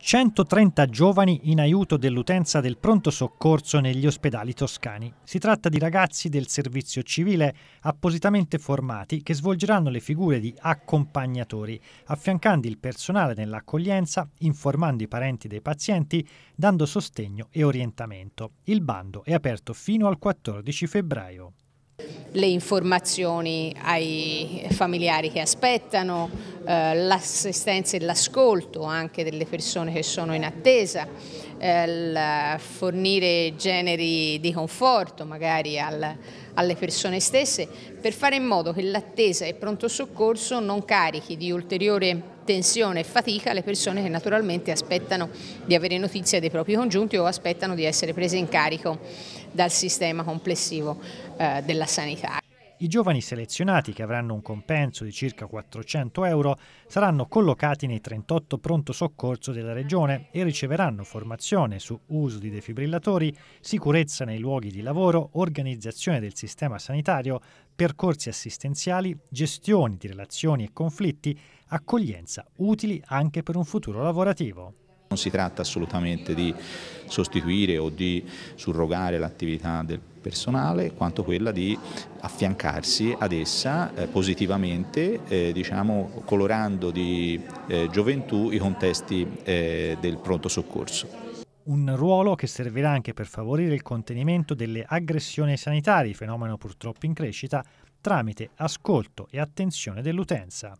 130 giovani in aiuto dell'utenza del pronto soccorso negli ospedali toscani. Si tratta di ragazzi del servizio civile appositamente formati che svolgeranno le figure di accompagnatori, affiancando il personale nell'accoglienza, informando i parenti dei pazienti, dando sostegno e orientamento. Il bando è aperto fino al 14 febbraio le informazioni ai familiari che aspettano, eh, l'assistenza e l'ascolto anche delle persone che sono in attesa, eh, fornire generi di conforto magari al, alle persone stesse per fare in modo che l'attesa e il pronto soccorso non carichi di ulteriore tensione e fatica alle persone che naturalmente aspettano di avere notizia dei propri congiunti o aspettano di essere prese in carico dal sistema complessivo eh, della sanità. I giovani selezionati, che avranno un compenso di circa 400 euro, saranno collocati nei 38 pronto soccorso della regione e riceveranno formazione su uso di defibrillatori, sicurezza nei luoghi di lavoro, organizzazione del sistema sanitario, percorsi assistenziali, gestioni di relazioni e conflitti, accoglienza utili anche per un futuro lavorativo. Non si tratta assolutamente di sostituire o di surrogare l'attività del personale quanto quella di affiancarsi ad essa eh, positivamente, eh, diciamo, colorando di eh, gioventù i contesti eh, del pronto soccorso. Un ruolo che servirà anche per favorire il contenimento delle aggressioni sanitarie, fenomeno purtroppo in crescita, tramite ascolto e attenzione dell'utenza.